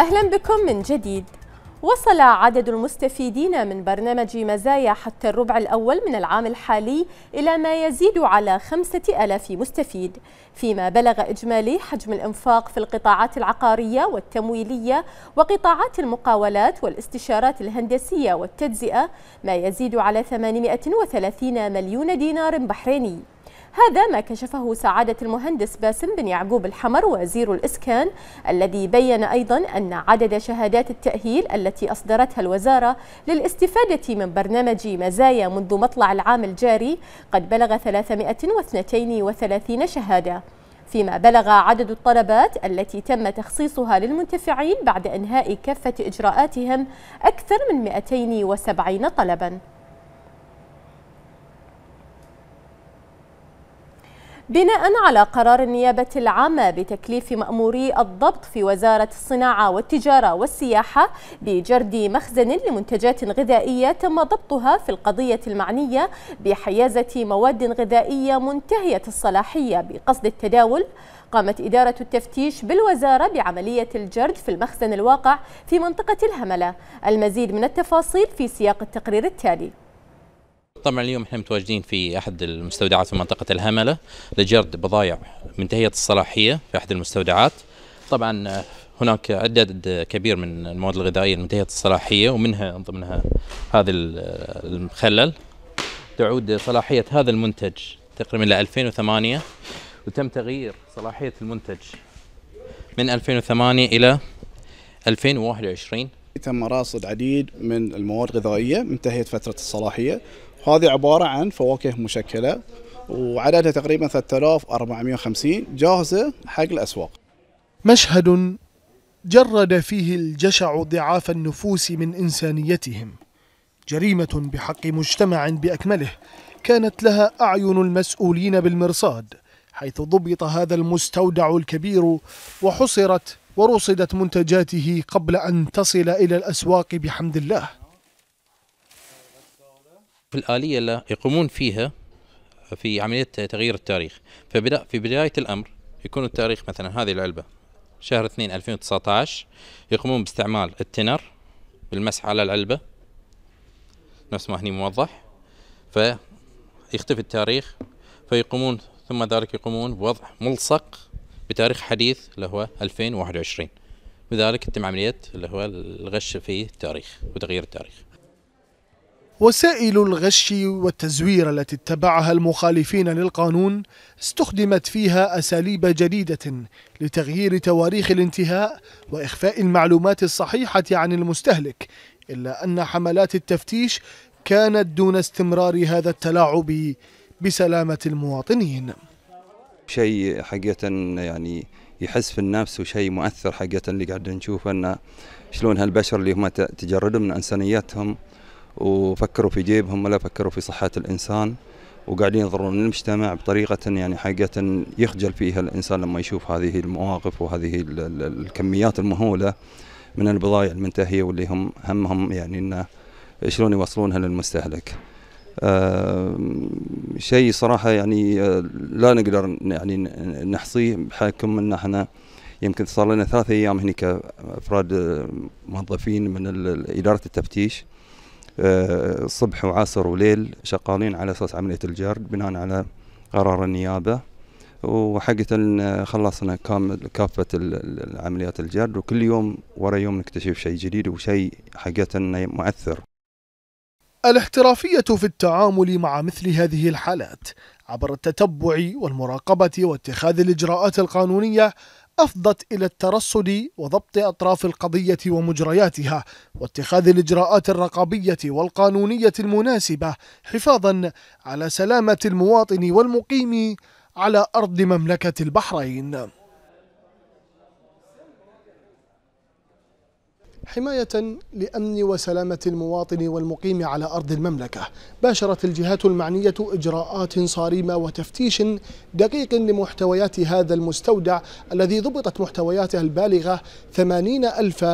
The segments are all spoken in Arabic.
أهلا بكم من جديد وصل عدد المستفيدين من برنامج مزايا حتى الربع الأول من العام الحالي إلى ما يزيد على خمسة ألاف مستفيد فيما بلغ إجمالي حجم الإنفاق في القطاعات العقارية والتمويلية وقطاعات المقاولات والاستشارات الهندسية والتجزئة ما يزيد على 830 مليون دينار بحريني هذا ما كشفه سعادة المهندس باسم بن يعقوب الحمر وزير الإسكان الذي بين أيضا أن عدد شهادات التأهيل التي أصدرتها الوزارة للاستفادة من برنامج مزايا منذ مطلع العام الجاري قد بلغ 332 شهادة فيما بلغ عدد الطلبات التي تم تخصيصها للمنتفعين بعد انهاء كافه اجراءاتهم اكثر من 270 طلبا بناء على قرار النيابة العامة بتكليف مأموري الضبط في وزارة الصناعة والتجارة والسياحة بجرد مخزن لمنتجات غذائية تم ضبطها في القضية المعنية بحيازة مواد غذائية منتهية الصلاحية بقصد التداول قامت إدارة التفتيش بالوزارة بعملية الجرد في المخزن الواقع في منطقة الهملة المزيد من التفاصيل في سياق التقرير التالي طبعا اليوم احنا متواجدين في احد المستودعات في منطقه الهمله لجرد بضايع منتهيه الصلاحيه في احد المستودعات. طبعا هناك عدد كبير من المواد الغذائيه منتهيه الصلاحيه ومنها ضمنها هذا المخلل تعود صلاحيه هذا المنتج تقريبا ل 2008 وتم تغيير صلاحيه المنتج من 2008 الى 2021 تم راصد عديد من المواد الغذائيه منتهية فتره الصلاحيه هذه عبارة عن فواكه مشكلة وعددها تقريبا 3450 جاهزة حق الأسواق مشهد جرد فيه الجشع ضعاف النفوس من إنسانيتهم جريمة بحق مجتمع بأكمله كانت لها أعين المسؤولين بالمرصاد حيث ضبط هذا المستودع الكبير وحصرت ورصدت منتجاته قبل أن تصل إلى الأسواق بحمد الله في الآلية اللي يقومون فيها في عملية تغيير التاريخ فبدا في بداية الأمر يكون التاريخ مثلا هذه العلبة شهر 2 2019 يقومون باستعمال التنر بالمسح على العلبة نفس ما هني موضح فيختفي التاريخ فيقومون ثم ذلك يقومون بوضع ملصق بتاريخ حديث اللي هو 2021 بذلك تتم عملية اللي هو الغش في التاريخ وتغيير التاريخ وسائل الغش والتزوير التي اتبعها المخالفين للقانون استخدمت فيها أساليب جديدة لتغيير تواريخ الانتهاء وإخفاء المعلومات الصحيحة عن المستهلك إلا أن حملات التفتيش كانت دون استمرار هذا التلاعب بسلامة المواطنين شيء حقيقة يعني يحس في النفس وشيء مؤثر حقيقة اللي قاعد نشوفه أن شلون هالبشر اللي هم تجردوا من إنسانيتهم وفكروا في جيبهم ولا فكروا في صحة الإنسان وقاعدين يضرون المجتمع بطريقة يعني حقيقة يخجل فيها الإنسان لما يشوف هذه المواقف وهذه الكميات المهولة من البضائع المنتهية واللي هم همهم يعني أنه شلون يوصلونها للمستهلك آه شيء صراحة يعني آه، لا نقدر يعني نحصيه بحكم أن احنا يمكن صار لنا ثلاثة أيام هنا كأفراد موظفين من إدارة التفتيش صبح وعصر وليل شغالين على اساس عمليه الجرد بناء على قرار النيابه وحقيقه خلصنا كامل كافه عمليات الجرد وكل يوم ورا يوم نكتشف شيء جديد وشيء حقيقه مؤثر. الاحترافيه في التعامل مع مثل هذه الحالات عبر التتبع والمراقبه واتخاذ الاجراءات القانونيه أفضت إلى الترصد وضبط أطراف القضية ومجرياتها واتخاذ الإجراءات الرقابية والقانونية المناسبة حفاظا على سلامة المواطن والمقيم على أرض مملكة البحرين حماية لأمن وسلامة المواطن والمقيم على أرض المملكة باشرت الجهات المعنية إجراءات صارمة وتفتيش دقيق لمحتويات هذا المستودع الذي ضبطت محتوياته البالغة 80 ألف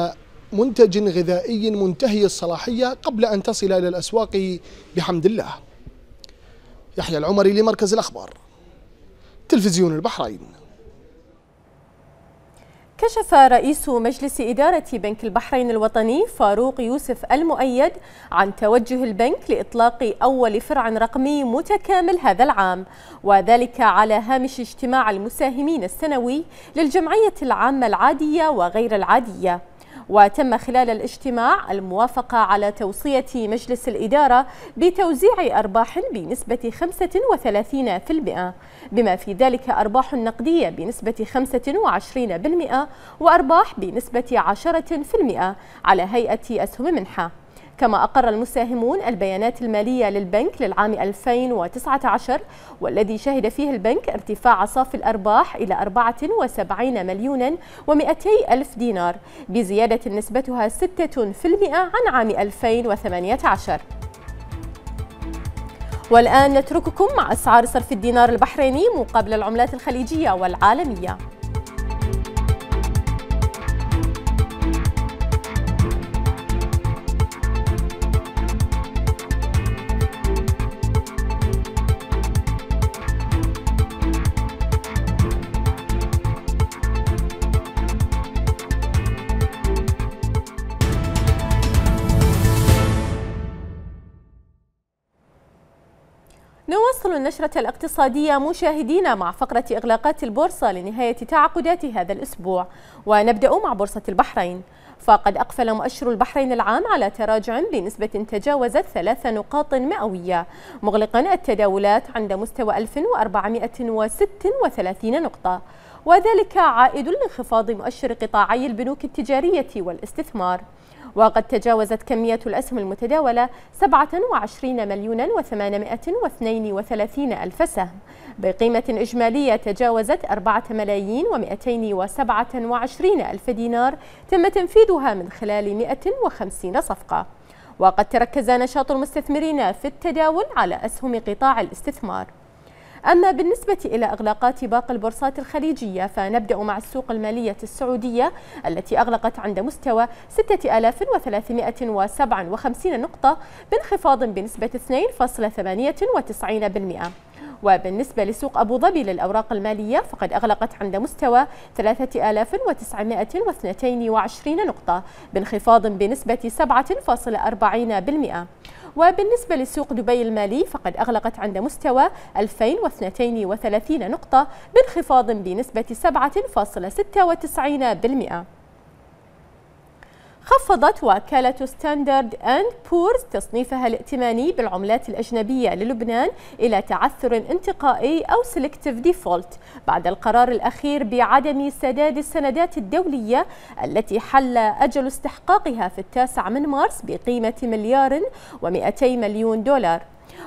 منتج غذائي منتهي الصلاحية قبل أن تصل إلى الأسواق بحمد الله يحيى العمري لمركز الأخبار تلفزيون البحرين كشف رئيس مجلس إدارة بنك البحرين الوطني فاروق يوسف المؤيد عن توجه البنك لإطلاق أول فرع رقمي متكامل هذا العام وذلك على هامش اجتماع المساهمين السنوي للجمعية العامة العادية وغير العادية وتم خلال الاجتماع الموافقة على توصية مجلس الإدارة بتوزيع أرباح بنسبة 35% بما في ذلك أرباح نقدية بنسبة 25% وأرباح بنسبة 10% على هيئة أسهم منحة كما أقر المساهمون البيانات المالية للبنك للعام 2019 والذي شهد فيه البنك ارتفاع صافي الأرباح إلى 74 مليون و200 ألف دينار بزيادة نسبتها 6% عن عام 2018 والآن نترككم مع أسعار صرف الدينار البحريني مقابل العملات الخليجية والعالمية نواصل النشرة الاقتصادية مشاهدينا مع فقرة إغلاقات البورصة لنهاية تعاقدات هذا الأسبوع ونبدأ مع بورصة البحرين فقد أقفل مؤشر البحرين العام على تراجع بنسبة تجاوزت ثلاث نقاط مئوية مغلقا التداولات عند مستوى 1436 نقطة وذلك عائد لانخفاض مؤشر قطاعي البنوك التجارية والاستثمار وقد تجاوزت كمية الأسهم المتداولة 27 مليون و832 ألف سهم بقيمة إجمالية تجاوزت 4 ملايين و227 ألف دينار تم تنفيذها من خلال 150 صفقة وقد تركز نشاط المستثمرين في التداول على أسهم قطاع الاستثمار أما بالنسبة إلى إغلاقات باقي البورصات الخليجية فنبدأ مع السوق المالية السعودية التي أغلقت عند مستوى 6357 نقطة بانخفاض بنسبة 2.98% وبالنسبة لسوق أبو ظبي للأوراق المالية فقد أغلقت عند مستوى 3922 نقطة بانخفاض بنسبة 7.40% وبالنسبة لسوق دبي المالي فقد أغلقت عند مستوى 2032 نقطة بانخفاض بنسبة 7.96% خفضت وكالة ستاندرد أند بورز تصنيفها الائتماني بالعملات الأجنبية للبنان إلى تعثر انتقائي أو سيلكتيف ديفولت بعد القرار الأخير بعدم سداد السندات الدولية التي حل أجل استحقاقها في التاسع من مارس بقيمة مليار و200 مليون دولار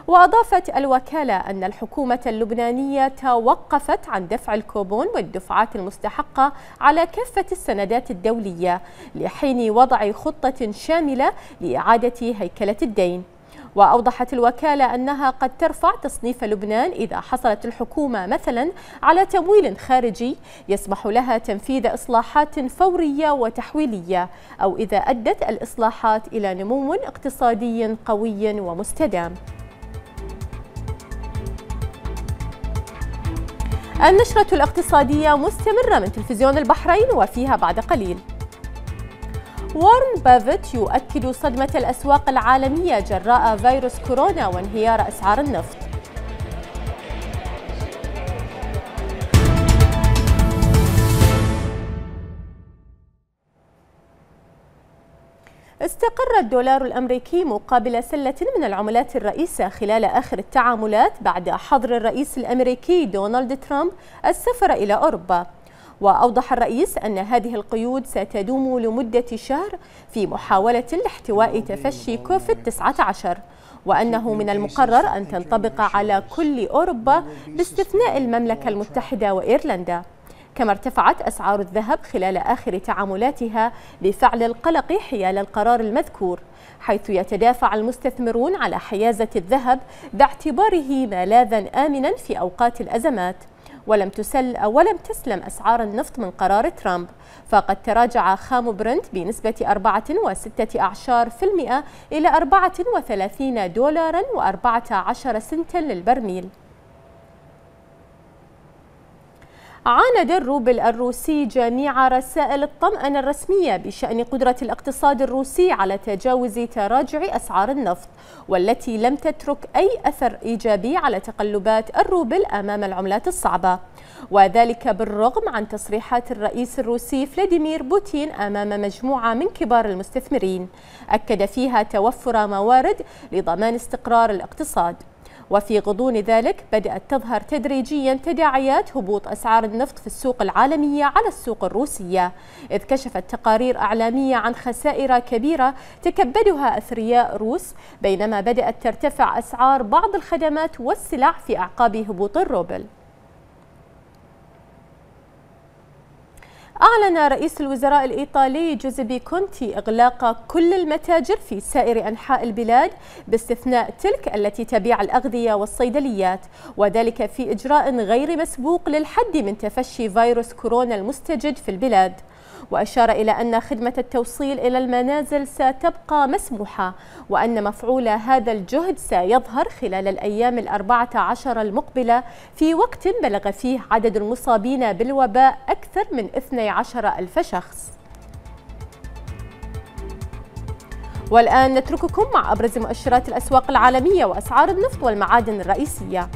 وأضافت الوكالة أن الحكومة اللبنانية توقفت عن دفع الكوبون والدفعات المستحقة على كافة السندات الدولية لحين وضع خطة شاملة لإعادة هيكلة الدين وأوضحت الوكالة أنها قد ترفع تصنيف لبنان إذا حصلت الحكومة مثلا على تمويل خارجي يسمح لها تنفيذ إصلاحات فورية وتحويلية أو إذا أدت الإصلاحات إلى نمو اقتصادي قوي ومستدام النشرة الاقتصادية مستمرة من تلفزيون البحرين وفيها بعد قليل وارن بافيت يؤكد صدمة الأسواق العالمية جراء فيروس كورونا وانهيار أسعار النفط استقر الدولار الأمريكي مقابل سلة من العملات الرئيسة خلال آخر التعاملات بعد حظر الرئيس الأمريكي دونالد ترامب السفر إلى أوروبا وأوضح الرئيس أن هذه القيود ستدوم لمدة شهر في محاولة لاحتواء تفشي كوفيد 19 وأنه من المقرر أن تنطبق على كل أوروبا باستثناء المملكة المتحدة وإيرلندا كما ارتفعت أسعار الذهب خلال آخر تعاملاتها لفعل القلق حيال القرار المذكور حيث يتدافع المستثمرون على حيازة الذهب باعتباره ملاذا آمنا في أوقات الأزمات ولم تسل ولم تسلم أسعار النفط من قرار ترامب فقد تراجع خام برنت بنسبة 4.6% إلى 34 دولارا و14 سنتا للبرميل عاند الروبل الروسي جميع رسائل الطمأنة الرسمية بشأن قدرة الاقتصاد الروسي على تجاوز تراجع أسعار النفط والتي لم تترك أي أثر إيجابي على تقلبات الروبل أمام العملات الصعبة وذلك بالرغم عن تصريحات الرئيس الروسي فلاديمير بوتين أمام مجموعة من كبار المستثمرين أكد فيها توفر موارد لضمان استقرار الاقتصاد وفي غضون ذلك بدأت تظهر تدريجيا تداعيات هبوط أسعار النفط في السوق العالمية على السوق الروسية إذ كشفت تقارير أعلامية عن خسائر كبيرة تكبدها أثرياء روس بينما بدأت ترتفع أسعار بعض الخدمات والسلع في أعقاب هبوط الروبل أعلن رئيس الوزراء الإيطالي جوزيبي كونتي إغلاق كل المتاجر في سائر أنحاء البلاد باستثناء تلك التي تبيع الأغذية والصيدليات وذلك في إجراء غير مسبوق للحد من تفشي فيروس كورونا المستجد في البلاد وأشار إلى أن خدمة التوصيل إلى المنازل ستبقى مسموحة وأن مفعول هذا الجهد سيظهر خلال الأيام الأربعة عشر المقبلة في وقت بلغ فيه عدد المصابين بالوباء أكثر من 12 ألف شخص والآن نترككم مع أبرز مؤشرات الأسواق العالمية وأسعار النفط والمعادن الرئيسية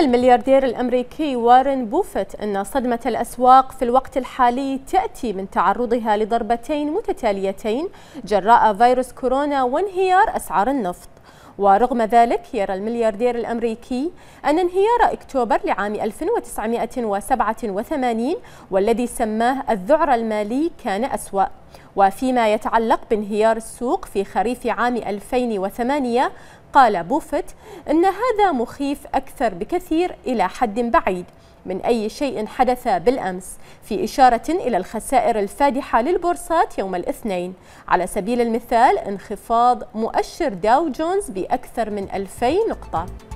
الملياردير الأمريكي وارن بوفيت أن صدمة الأسواق في الوقت الحالي تأتي من تعرضها لضربتين متتاليتين جراء فيروس كورونا وانهيار أسعار النفط ورغم ذلك يرى الملياردير الأمريكي أن انهيار أكتوبر لعام 1987 والذي سماه الذعر المالي كان أسوأ وفيما يتعلق بانهيار السوق في خريف عام 2008 قال بوفت إن هذا مخيف أكثر بكثير إلى حد بعيد من أي شيء حدث بالأمس في إشارة إلى الخسائر الفادحة للبورصات يوم الاثنين على سبيل المثال انخفاض مؤشر داو جونز بأكثر من 2000 نقطة